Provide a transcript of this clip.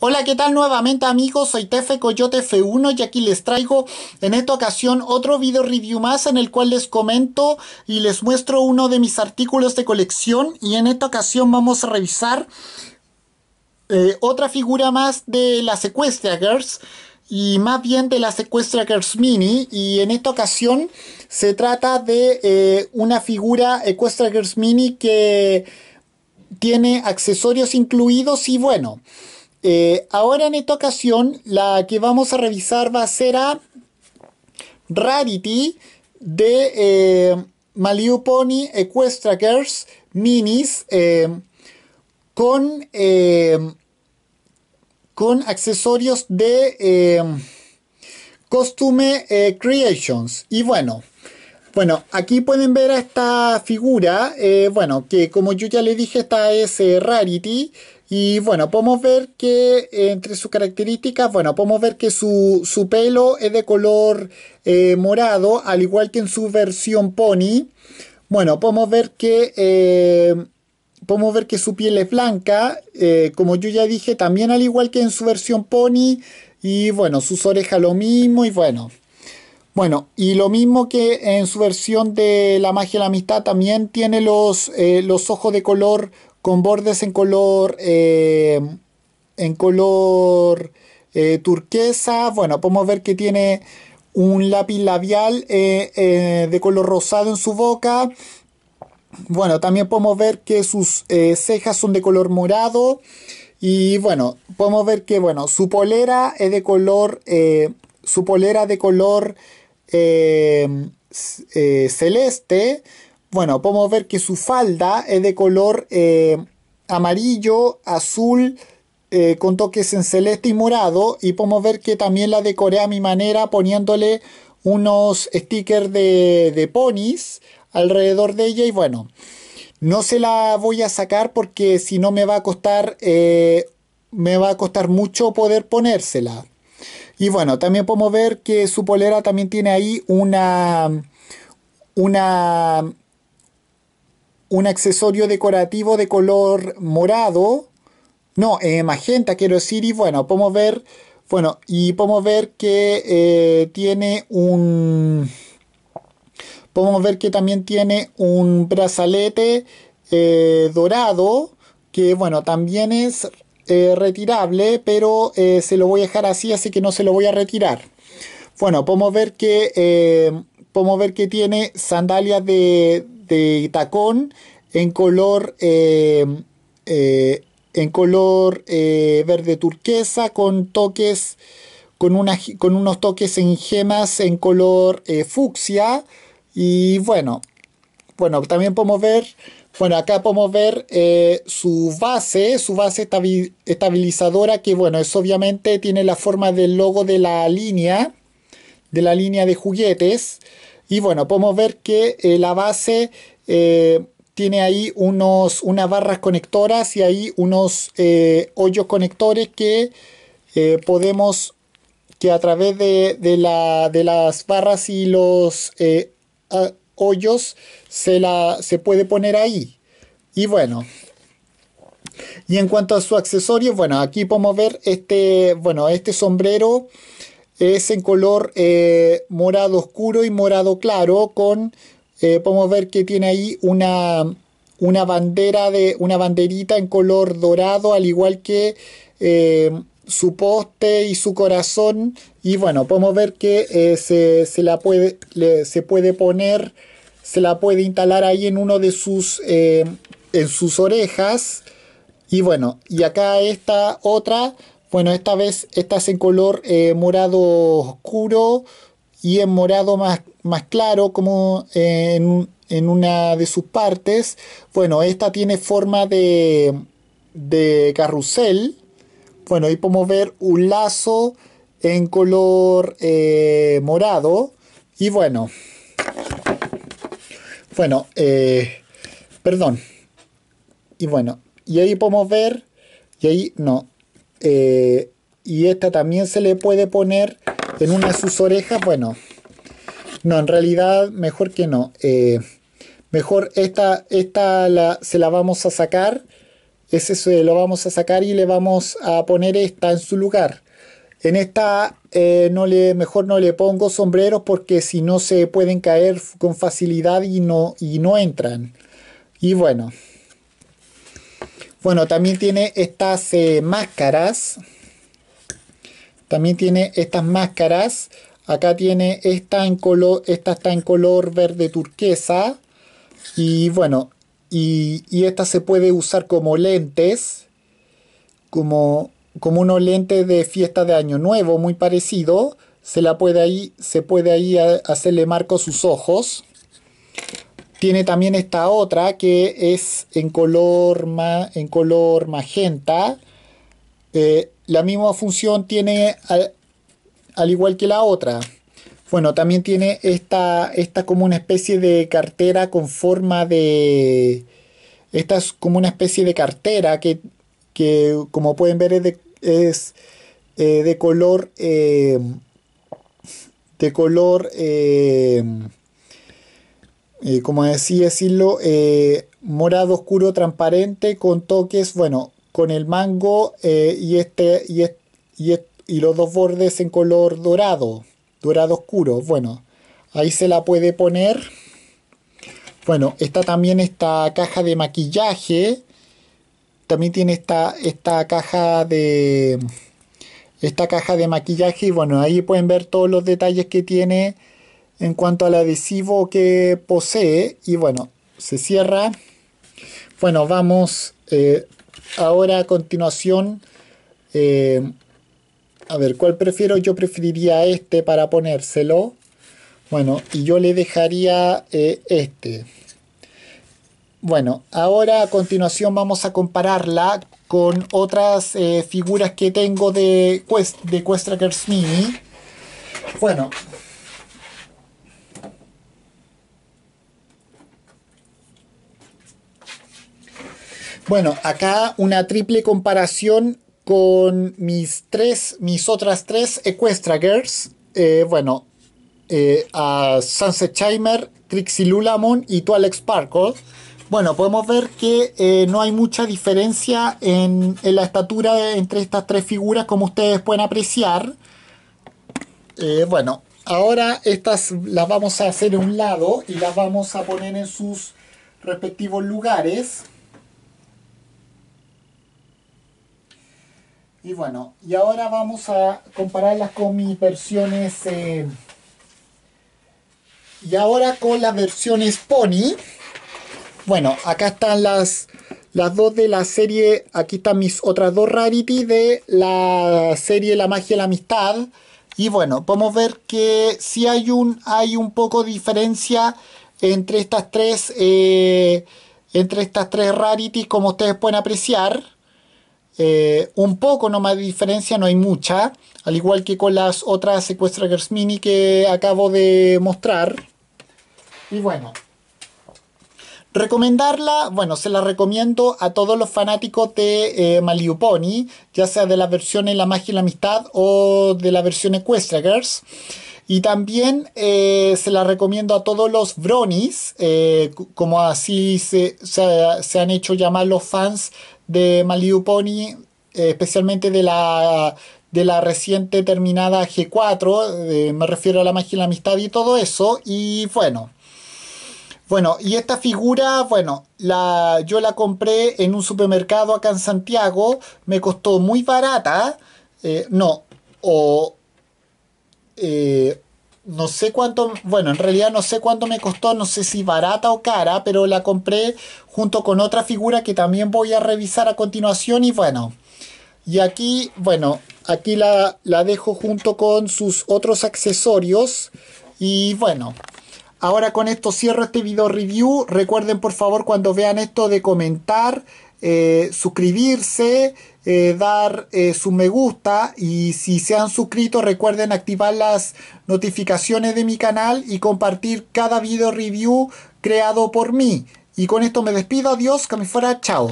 Hola, ¿qué tal nuevamente amigos? Soy Tefe Coyote F1 y aquí les traigo en esta ocasión otro video review más en el cual les comento y les muestro uno de mis artículos de colección y en esta ocasión vamos a revisar eh, otra figura más de la Sequestria Girls y más bien de la Secuestra Girls Mini y en esta ocasión se trata de eh, una figura Sequestria Girls Mini que tiene accesorios incluidos y bueno... Eh, ahora en esta ocasión la que vamos a revisar va a ser a Rarity de eh, Malibu Pony Girls Minis eh, con, eh, con accesorios de Costume Creations. Y bueno, bueno, aquí pueden ver a esta figura, bueno, que como yo ya le dije, esta es Rarity. Y bueno, podemos ver que entre sus características, bueno, podemos ver que su, pelo es de color eh, morado, al igual que en su versión pony. Bueno, podemos ver que, eh, podemos ver que su piel es blanca, eh, como yo ya dije, también al igual que en su versión pony. Y bueno, sus orejas lo mismo y bueno. Bueno, y lo mismo que en su versión de La magia de la amistad también tiene los, los ojos de color con bordes en color, eh, en color eh, turquesa. Bueno, podemos ver que tiene un lápiz labial eh, de color rosado en su boca. Bueno, también podemos ver que sus cejas son de color morado. Y bueno, podemos ver que bueno, su polera es de color. su polera de color celeste. Bueno, podemos ver que su falda es de color eh, amarillo, azul, eh, con toques en celeste y morado. Y podemos ver que también la decoré a mi manera poniéndole unos stickers de, de ponis alrededor de ella. Y bueno, no se la voy a sacar porque si no me va a costar... Eh, me va a costar mucho poder ponérsela. Y bueno, también podemos ver que su polera también tiene ahí una, una un accesorio decorativo de color morado, no, eh, magenta quiero decir, y bueno, podemos ver, bueno, y podemos ver que eh, tiene un, podemos ver que también tiene un brazalete eh, dorado, que bueno, también es retirable, pero se lo voy a dejar así, así que no se lo voy a retirar. Bueno, podemos ver que, podemos ver que tiene sandalias de, de tacón en color, eh, eh, en color eh, verde turquesa con toques, con, con unos toques en gemas en color fucsia. Y bueno, bueno, también podemos ver, bueno, acá podemos ver su base, su base estabilizadora, que bueno, es obviamente tiene la forma del logo de la línea, de la línea de juguetes. Y bueno, podemos ver que eh, la base eh, tiene ahí unos, unas barras conectoras y ahí unos eh, hoyos conectores que podemos, que a través de, de las barras y los hoyos se, la, se puede poner ahí. Y bueno, y en cuanto a su accesorio, bueno, aquí podemos ver este, bueno, este sombrero es en color eh, morado oscuro y morado claro con eh, podemos ver que tiene ahí una, una bandera de una banderita en color dorado al igual que eh, su poste y su corazón y bueno podemos ver que se, la puede se puede poner se la puede instalar ahí en uno de sus en sus orejas y bueno y acá esta otra bueno, esta vez está en color eh, morado oscuro y en morado más, más claro, como eh, en, una de sus partes. Bueno, esta tiene forma de, carrusel. Bueno, ahí podemos ver un lazo en color eh, morado. Y bueno, bueno, perdón. Y bueno, y ahí podemos ver, y ahí no, eh, y esta también se le puede poner en una de sus orejas. Bueno, no, en realidad mejor que no. Eh, mejor esta, esta la, se la vamos a sacar. Ese se lo vamos a sacar y le vamos a poner esta en su lugar. En esta eh, no le, mejor no le pongo sombreros porque si no se pueden caer con facilidad y no, y no entran. Y bueno. Bueno, también tiene estas eh, máscaras. También tiene estas máscaras. Acá tiene esta en color, esta está en color verde turquesa. Y bueno, y, esta se puede usar como lentes, como, como unos lentes de fiesta de año nuevo, muy parecido. Se la puede ahí, se puede ahí eh, hacerle marco a sus ojos. Tiene también esta otra que es en color, en color magenta. Eh, la misma función tiene al, igual que la otra. Bueno, también tiene esta, esta como una especie de cartera con forma de... Esta es como una especie de cartera que, como pueden ver es de, eh, de color... Eh, de color eh, como decía, decirlo, eh, morado oscuro transparente con toques, bueno, con el mango eh, y, este, y, los dos bordes en color dorado, dorado oscuro. Bueno, ahí se la puede poner. Bueno, está también esta caja de maquillaje. También tiene esta, caja de esta caja de maquillaje y bueno, ahí pueden ver todos los detalles que tiene en cuanto al adhesivo que posee y bueno se cierra bueno vamos eh, ahora a continuación eh, a ver cuál prefiero yo preferiría este para ponérselo bueno y yo le dejaría eh, este bueno ahora a continuación vamos a compararla con otras figuras que tengo de, Quest, de Mini bueno Bueno, acá una triple comparación con mis tres, mis otras tres Equestra Girls. Eh, bueno, eh, a Sunset Chimer, Trixie Lulamon y Twilight Sparkle. Bueno, podemos ver que eh, no hay mucha diferencia en, la estatura entre estas tres figuras, como ustedes pueden apreciar. bueno, ahora estas las vamos a hacer en un lado y las vamos a poner en sus respectivos lugares. Y bueno, y ahora vamos a compararlas con mis versiones... Eh, y ahora con las versiones Pony. Bueno, acá están las, las dos de la serie. Aquí están mis otras dos rarities de la serie La Magia y la Amistad. Y bueno, podemos ver que sí hay un, hay un poco de diferencia entre estas tres. Eh, entre estas tres rarities, como ustedes pueden apreciar. Eh, un poco no de diferencia, no hay mucha, al igual que con las otras Girls Mini que acabo de mostrar. Y bueno, recomendarla, bueno, se la recomiendo a todos los fanáticos de eh, Maliuponi, ya sea de la versión En la magia y la amistad o de la versión Girls Y también eh, se la recomiendo a todos los bronis, como así se, se, han hecho llamar los fans de My Pony, eh, especialmente de la, de la reciente terminada G4, eh, me refiero a la magia y la amistad y todo eso, y bueno. Bueno, y esta figura, bueno, la, yo la compré en un supermercado acá en Santiago, me costó muy barata, eh, no, o, no sé cuánto, bueno, en realidad no sé cuánto me costó, no sé si barata o cara, pero la compré junto con otra figura que también voy a revisar a continuación y bueno, y aquí, bueno, aquí la, dejo junto con sus otros accesorios y bueno. Ahora con esto cierro este video review. Recuerden por favor cuando vean esto de comentar, eh, suscribirse eh, dar eh, su me gusta y si se han suscrito recuerden activar las notificaciones de mi canal y compartir cada video review creado por mí. Y con esto me despido, adiós, que me fuera, chao.